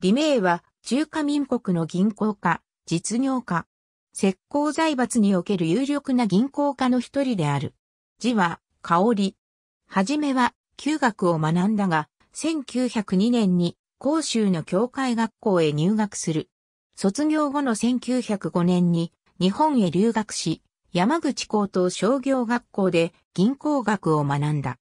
李明は中華民国の銀行家、実業家。石膏財閥における有力な銀行家の一人である。字は、香り。はじめは、旧学を学んだが、1902年に、広州の教会学校へ入学する。卒業後の1905年に、日本へ留学し、山口高等商業学校で銀行学を学んだ。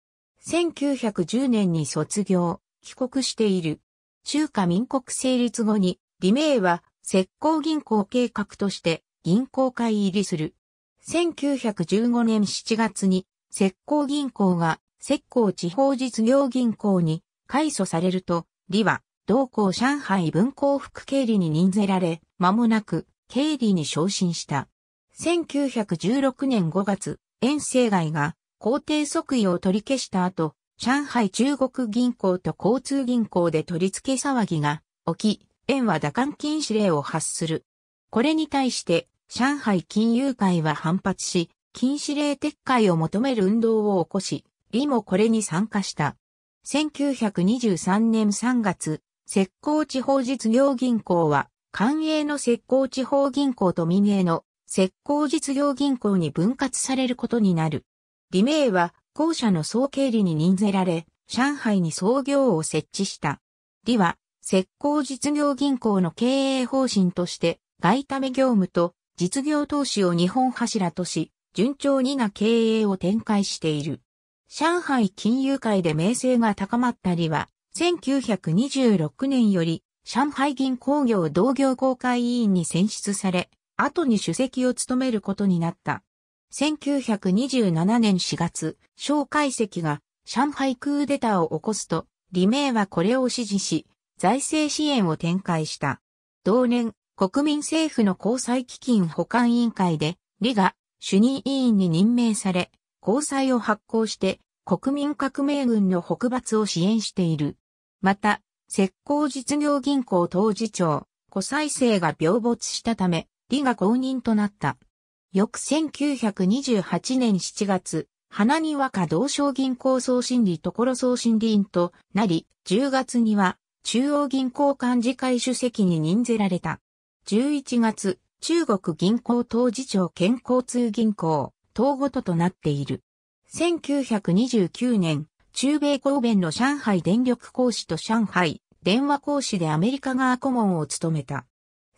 1910年に卒業、帰国している。中華民国成立後に、李明は石膏銀行計画として銀行会入りする。1915年7月に石膏銀行が石膏地方実業銀行に改祖されると、李は同行上海文工副経理に任ぜられ、間もなく経理に昇進した。1916年5月、遠征外が皇帝即位を取り消した後、上海中国銀行と交通銀行で取り付け騒ぎが起き、円は打艦禁止令を発する。これに対して上海金融会は反発し、禁止令撤回を求める運動を起こし、李もこれに参加した。1923年3月、石膏地方実業銀行は、官営の石膏地方銀行と民営の石膏実業銀行に分割されることになる。李明は校舎の総経理に任ぜられ、上海に創業を設置した。李は、石膏実業銀行の経営方針として、外為業務と実業投資を日本柱とし、順調にな経営を展開している。上海金融会で名声が高まった李は、1926年より上海銀行業同業公会委員に選出され、後に主席を務めることになった。1927年4月、小解石が上海クーデターを起こすと、李明はこれを支持し、財政支援を展開した。同年、国民政府の交際基金保管委員会で、李が主任委員に任命され、交際を発行して国民革命軍の北伐を支援している。また、石膏実業銀行当事長、古再生が病没したため、李が公認となった。翌1928年7月、花に和歌同商銀行総審理所総審理員となり、10月には中央銀行幹事会主席に任ぜられた。11月、中国銀行当事長兼交通銀行、統ごととなっている。1929年、中米公弁の上海電力講師と上海電話講師でアメリカ側顧問を務めた。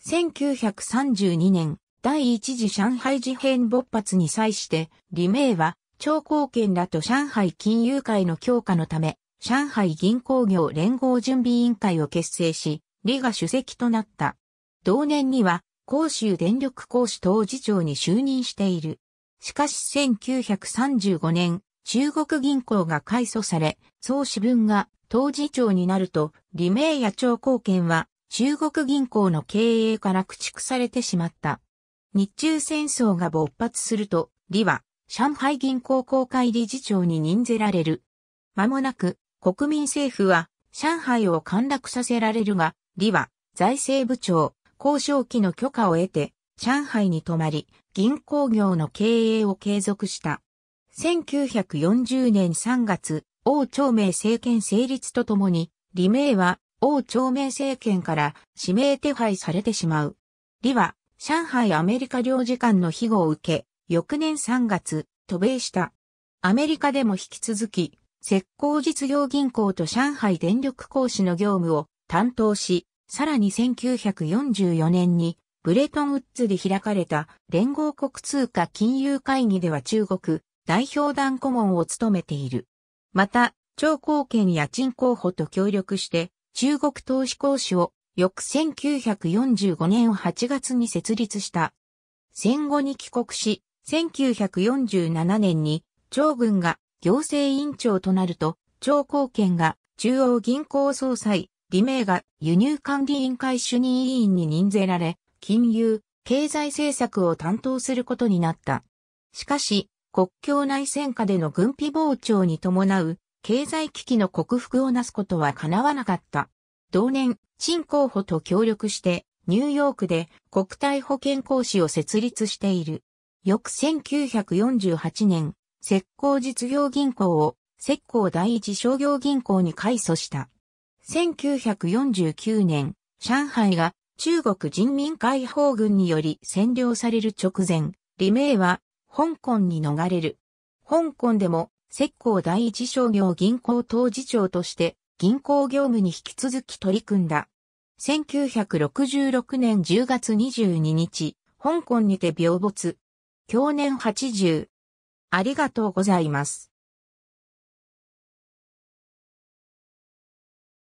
1932年、第一次上海事変勃発に際して、李明は、張高健らと上海金融会の強化のため、上海銀行業連合準備委員会を結成し、李が主席となった。同年には、広州電力公使当次長に就任している。しかし1935年、中国銀行が改祖され、総支分が当次長になると、李明や張高健は中国銀行の経営から駆逐されてしまった。日中戦争が勃発すると、李は上海銀行公会理事長に任ぜられる。間もなく国民政府は上海を陥落させられるが、李は財政部長、交渉機の許可を得て、上海に泊まり、銀行業の経営を継続した。1940年3月、王朝明政権成立とともに、李明は王朝明政権から指名手配されてしまう。李は上海アメリカ領事館の庇護を受け、翌年3月、渡米した。アメリカでも引き続き、石膏実業銀行と上海電力講師の業務を担当し、さらに1944年にブレトンウッズで開かれた連合国通貨金融会議では中国代表団顧問を務めている。また、張貢献や陳候補と協力して中国投資講師を翌1945年8月に設立した。戦後に帰国し、1947年に、長軍が行政委員長となると、長貢献が中央銀行総裁、李明が輸入管理委員会主任委員に任ぜられ、金融、経済政策を担当することになった。しかし、国境内戦下での軍備膨張に伴う経済危機の克服をなすことは叶わなかった。同年、新候補と協力して、ニューヨークで国体保健講師を設立している。翌1948年、石膏実業銀行を石膏第一商業銀行に改組した。1949年、上海が中国人民解放軍により占領される直前、李明は香港に逃れる。香港でも石膏第一商業銀行当事長として銀行業務に引き続き取り組んだ。1966年10月22日、香港にて病没。去年80。ありがとうございます。